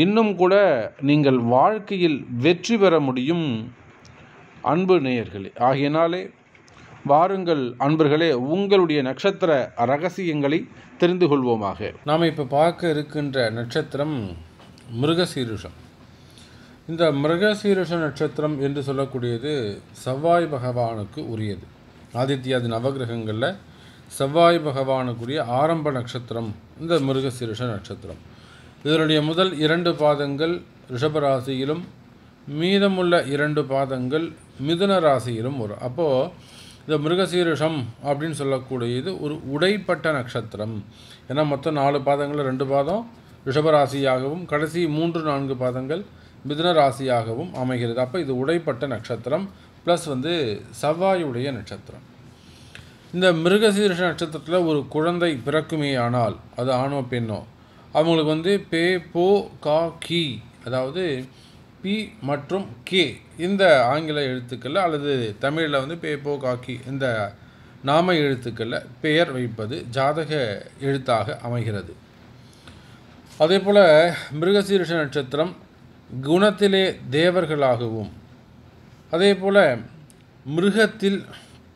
இன்னும் கூட நீங்கள் வாழ்க்கையில் வெற்றி பெற முடியும் அன்பு நேயர்களே ஆகையினாலே வாருங்கள் அன்பர்களே உங்களுடைய நட்சத்திர ரகசியங்களை தெரிந்து கொள்வோமாக நாம் இப்போ பார்க்க இருக்கின்ற நட்சத்திரம் மிருகசீருஷம் இந்த மிருகசீருஷ நட்சத்திரம் என்று சொல்லக்கூடியது செவ்வாய் பகவானுக்கு உரியது ஆதித்யாதி நவகிரகங்களில் செவ்வாய் பகவானுக்குரிய ஆரம்ப நட்சத்திரம் இந்த மிருகசீருஷ நட்சத்திரம் இதனுடைய முதல் இரண்டு பாதங்கள் ரிஷபராசியிலும் மீதமுள்ள இரண்டு பாதங்கள் மிதுன ராசியிலும் வரும் அப்போது இந்த மிருகசீரிஷம் அப்படின்னு சொல்லக்கூடியது ஒரு உடைப்பட்ட நட்சத்திரம் ஏன்னா மொத்தம் நாலு பாதங்களில் ரெண்டு பாதம் ரிஷபராசியாகவும் கடைசி மூன்று நான்கு பாதங்கள் மிதுன ராசியாகவும் அமைகிறது அப்போ இது உடைப்பட்ட நட்சத்திரம் ப்ளஸ் வந்து செவ்வாயுடைய நட்சத்திரம் இந்த மிருகசீரிஷ நட்சத்திரத்தில் ஒரு குழந்தை பிறக்குமே ஆனால் அது ஆணோ பெண்ணோ அவங்களுக்கு வந்து பே போ கா கி அதாவது பி மற்றும் கே இந்த ஆங்கில எழுத்துக்களில் அல்லது தமிழில் வந்து பே போ கா கி இந்த நாம எழுத்துக்களில் பெயர் வைப்பது ஜாதக எழுத்தாக அமைகிறது அதே போல் மிருகசீரிஷ நட்சத்திரம் குணத்திலே தேவர்களாகவும் அதே போல் மிருகத்தில்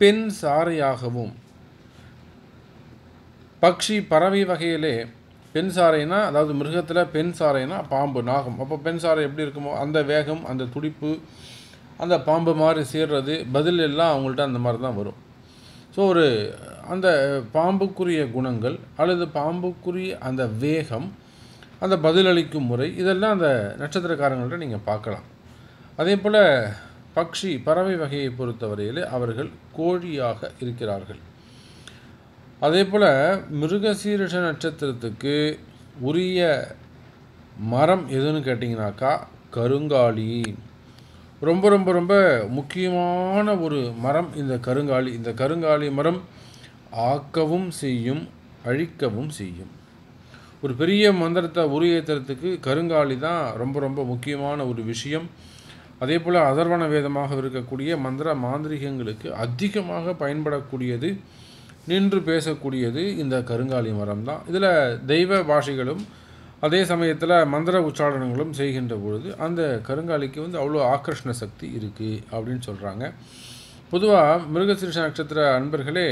பெண் சாரையாகவும் பக்ஷி பறவை வகையிலே பெண் சாரைனா அதாவது மிருகத்தில் பெண் சாரைனா பாம்பு நாகம் அப்போ பெண் சாரை எப்படி இருக்குமோ அந்த வேகம் அந்த துடிப்பு அந்த பாம்பு மாதிரி சேர்றது பதில் எல்லாம் அவங்கள்ட்ட அந்த மாதிரி தான் வரும் ஸோ ஒரு அந்த பாம்புக்குரிய குணங்கள் அல்லது பாம்புக்குரிய அந்த வேகம் அந்த பதிலளிக்கும் முறை இதெல்லாம் அந்த நட்சத்திரக்காரங்கள்ட்ட நீங்கள் பார்க்கலாம் அதே போல் பக்ஷி பறவை வகையை பொறுத்தவரையிலே அவர்கள் கோழியாக இருக்கிறார்கள் அதே போல் மிருகசீரிஷ நட்சத்திரத்துக்கு உரிய மரம் எதுன்னு கேட்டிங்கனாக்கா கருங்காலி ரொம்ப ரொம்ப ரொம்ப முக்கியமான ஒரு மரம் இந்த கருங்காலி இந்த கருங்காலி மரம் ஆக்கவும் செய்யும் அழிக்கவும் செய்யும் ஒரு பெரிய மந்திரத்தை உரியத்துறதுக்கு கருங்காலி தான் ரொம்ப ரொம்ப முக்கியமான ஒரு விஷயம் அதே போல் அதர்வன வேதமாக இருக்கக்கூடிய மந்திர மாந்திரிகங்களுக்கு அதிகமாக பயன்படக்கூடியது நின்று பேசக்கூடியது இந்த கருங்காலி மரம் தான் இதில் தெய்வ பாஷைகளும் அதே சமயத்தில் மந்திர உச்சாரணங்களும் செய்கின்ற பொழுது அந்த கருங்காலிக்கு வந்து அவ்வளோ ஆக்கர்ஷண சக்தி இருக்குது அப்படின்னு சொல்கிறாங்க பொதுவாக மிருகசிரிஷ நட்சத்திர அன்பர்களே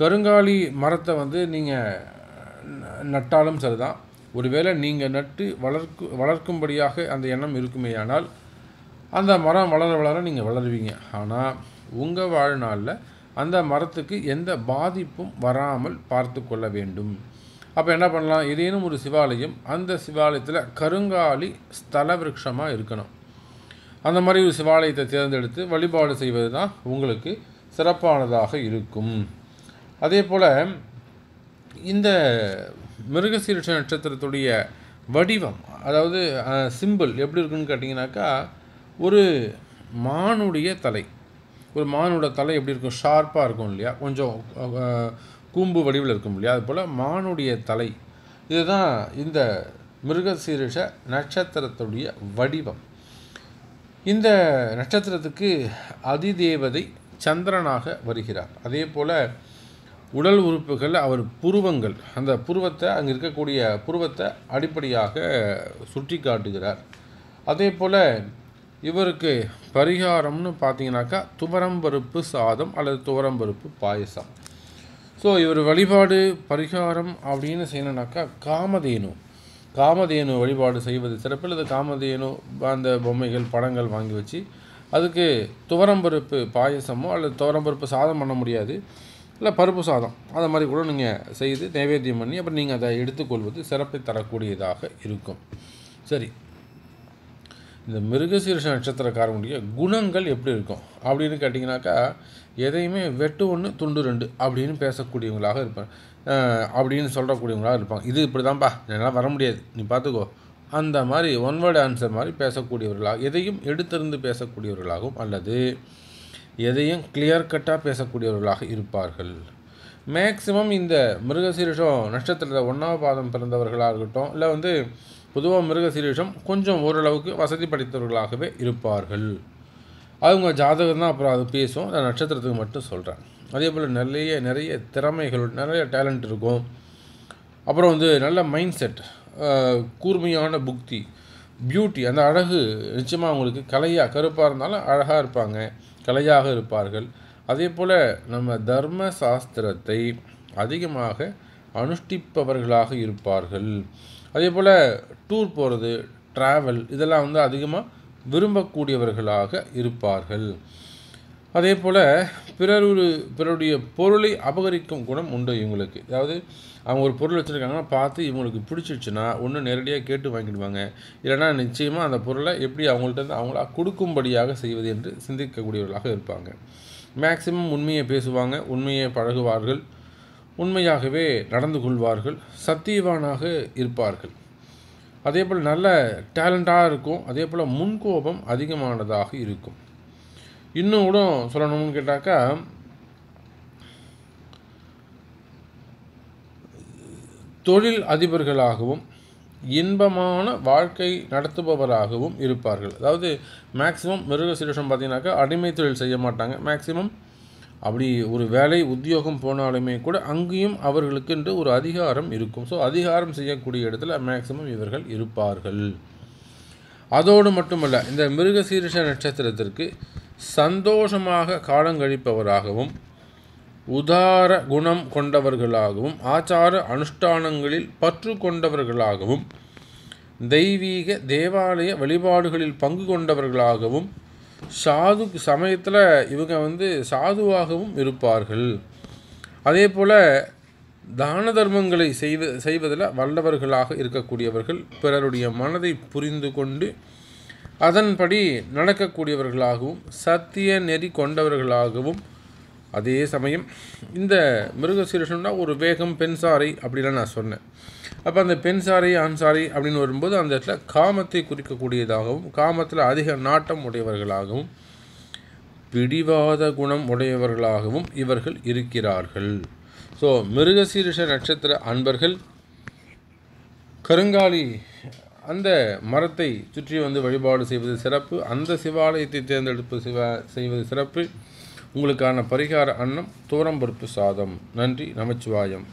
கருங்காலி மரத்தை வந்து நீங்கள் நட்டாலும் சரிதான் ஒருவேளை நீங்கள் நட்டு வளர்க்கு வளர்க்கும்படியாக அந்த எண்ணம் இருக்குமேயானால் அந்த மரம் வளர வளர நீங்கள் வளருவீங்க ஆனால் உங்கள் வாழ்நாளில் அந்த மரத்துக்கு எந்த பாதிப்பும் வராமல் பார்த்து கொள்ள வேண்டும் அப்போ என்ன பண்ணலாம் ஏதேனும் ஒரு சிவாலயம் அந்த சிவாலயத்தில் கருங்காலி ஸ்தல விரக்ஷமாக இருக்கணும் அந்த மாதிரி ஒரு சிவாலயத்தை தேர்ந்தெடுத்து வழிபாடு செய்வது தான் உங்களுக்கு சிறப்பானதாக இருக்கும் அதே போல் இந்த மிருகசீரட்ச நட்சத்திரத்துடைய வடிவம் அதாவது சிம்பிள் எப்படி இருக்குன்னு கேட்டிங்கனாக்கா ஒரு மானுடைய தலை ஒரு மானோட தலை எப்படி இருக்கும் ஷார்ப்பாக இருக்கும் இல்லையா கொஞ்சம் கூம்பு வடிவில் இருக்கும் இல்லையா அதுபோல் மானுடைய தலை இதுதான் இந்த மிருகசீரிஷ நட்சத்திரத்துடைய வடிவம் இந்த நட்சத்திரத்துக்கு அதிதேவதை சந்திரனாக வருகிறார் அதே போல் உடல் உறுப்புகள் அவர் புருவங்கள் அந்த புருவத்தை அங்கே இருக்கக்கூடிய புருவத்தை அடிப்படையாக சுட்டி காட்டுகிறார் அதே போல் இவருக்கு பரிகாரம்னு பார்த்தீங்கன்னாக்கா துவரம்பருப்பு சாதம் அல்லது துவரம்பருப்பு பாயசம் ஸோ இவர் வழிபாடு பரிகாரம் அப்படின்னு செய்யணுன்னாக்கா காமதேனு காமதேனு வழிபாடு செய்வது சிறப்பு அல்லது காமதேனு அந்த பொம்மைகள் படங்கள் வாங்கி வச்சு அதுக்கு துவரம்பருப்பு பாயசமோ அல்லது துவரம்பருப்பு சாதம் பண்ண முடியாது இல்லை பருப்பு சாதம் அதை மாதிரி கூட நீங்கள் செய்து நைவேத்தியம் பண்ணி அப்புறம் நீங்கள் அதை எடுத்துக்கொள்வது சிறப்பை தரக்கூடியதாக இருக்கும் சரி இந்த மிருகசீரஷ நட்சத்திரக்காரங்களுடைய குணங்கள் எப்படி இருக்கும் அப்படின்னு கேட்டிங்கனாக்கா எதையுமே வெட்டு ஒன்று துண்டு ரெண்டு அப்படின்னு பேசக்கூடியவங்களாக இருப்பேன் அப்படின்னு சொல்கிறக்கூடியவங்களாக இருப்பாங்க இது இப்படி தான்ப்பா என்னால் வர முடியாது நீ பார்த்துக்கோ அந்த மாதிரி ஒன் வேர்டு ஆன்சர் மாதிரி பேசக்கூடியவர்களாக எதையும் எடுத்திருந்து பேசக்கூடியவர்களாகவும் அல்லது எதையும் கிளியர் கட்டாக பேசக்கூடியவர்களாக இருப்பார்கள் மேக்சிமம் இந்த மிருகசீரஷம் நட்சத்திரத்தில் ஒன்றாவது பாதம் பிறந்தவர்களாக இருக்கட்டும் இல்லை வந்து பொதுவாக மிருகசீரிஷம் கொஞ்சம் ஓரளவுக்கு வசதி படைத்தவர்களாகவே இருப்பார்கள் அவங்க ஜாதகம் தான் அப்புறம் அது பேசும் நான் நட்சத்திரத்துக்கு மட்டும் சொல்கிறேன் அதே போல் நிறைய நிறைய திறமைகள் நிறைய டேலண்ட் இருக்கும் அப்புறம் வந்து நல்ல மைண்ட் செட் கூர்மையான புக்தி பியூட்டி அந்த அழகு நிச்சயமாக அவங்களுக்கு கலையாக கருப்பாக இருந்தாலும் அழகாக இருப்பாங்க கலையாக இருப்பார்கள் அதே போல் நம்ம தர்ம சாஸ்திரத்தை அதிகமாக அனுஷ்டிப்பவர்களாக இருப்பார்கள் அதே போல் டூர் போகிறது ட்ராவல் இதெல்லாம் வந்து அதிகமாக விரும்பக்கூடியவர்களாக இருப்பார்கள் அதே போல் பிறரு பிறருடைய பொருளை அபகரிக்கும் குணம் உண்டு இவங்களுக்கு அதாவது அவங்க ஒரு பொருள் வச்சுருக்காங்கன்னா பார்த்து இவங்களுக்கு பிடிச்சிருச்சுன்னா ஒன்று நேரடியாக கேட்டு வாங்கிடுவாங்க இல்லைனா நிச்சயமாக அந்த பொருளை எப்படி அவங்கள்ட்ட அவங்களா கொடுக்கும்படியாக செய்வது என்று சிந்திக்கக்கூடியவர்களாக இருப்பாங்க மேக்சிமம் உண்மையை பேசுவாங்க உண்மையை பழகுவார்கள் உண்மையாகவே நடந்து கொள்வார்கள் சத்தியவானாக இருப்பார்கள் அதே போல் நல்ல டேலண்ட்டாக இருக்கும் அதே போல் முன்கோபம் அதிகமானதாக இருக்கும் இன்னும் கூட சொல்லணும்னு கேட்டாக்கா தொழில் அதிபர்களாகவும் இன்பமான வாழ்க்கை நடத்துபவராகவும் இருப்பார்கள் அதாவது மேக்சிமம் மிருக சீரிஷம் பார்த்தீங்கன்னாக்கா அடிமை தொழில் செய்ய மாட்டாங்க மேக்சிமம் அப்படி ஒரு வேலை உத்தியோகம் போனாலுமே கூட அங்கேயும் அவர்களுக்கென்று ஒரு அதிகாரம் இருக்கும் ஸோ அதிகாரம் செய்யக்கூடிய இடத்துல மேக்சிமம் இவர்கள் இருப்பார்கள் அதோடு மட்டுமல்ல இந்த மிருகசீரிஷ நட்சத்திரத்திற்கு சந்தோஷமாக காலங்கழிப்பவராகவும் உதார குணம் கொண்டவர்களாகவும் ஆச்சார அனுஷ்டானங்களில் பற்று கொண்டவர்களாகவும் தெய்வீக தேவாலய வழிபாடுகளில் பங்கு கொண்டவர்களாகவும் சாது சமயத்தில் இவங்க வந்து சாதுவாகவும் இருப்பார்கள் அதே போல் தான தர்மங்களை செய்த செய்வதில் வல்லவர்களாக இருக்கக்கூடியவர்கள் பிறருடைய மனதை புரிந்து கொண்டு அதன்படி நடக்கக்கூடியவர்களாகவும் சத்திய நெறி கொண்டவர்களாகவும் அதே சமயம் இந்த மிருகசீரஷன்னா ஒரு வேகம் பென்சாரை அப்படிலாம் நான் சொன்னேன் அப்போ அந்த பெண் சாரி ஆண் சாரி அப்படின்னு வரும்போது அந்த இடத்துல காமத்தை குறிக்கக்கூடியதாகவும் காமத்தில் அதிக நாட்டம் உடையவர்களாகவும் பிடிவாத குணம் உடையவர்களாகவும் இவர்கள் இருக்கிறார்கள் ஸோ மிருகசீரிஷ நட்சத்திர அன்பர்கள் கருங்காலி அந்த மரத்தை சுற்றி வந்து வழிபாடு செய்வது சிறப்பு அந்த சிவாலயத்தை தேர்ந்தெடுப்பு சிவ செய்வது சிறப்பு உங்களுக்கான பரிகார அன்னம் தூரம்பருப்பு சாதம் நன்றி நமச்சிவாயம்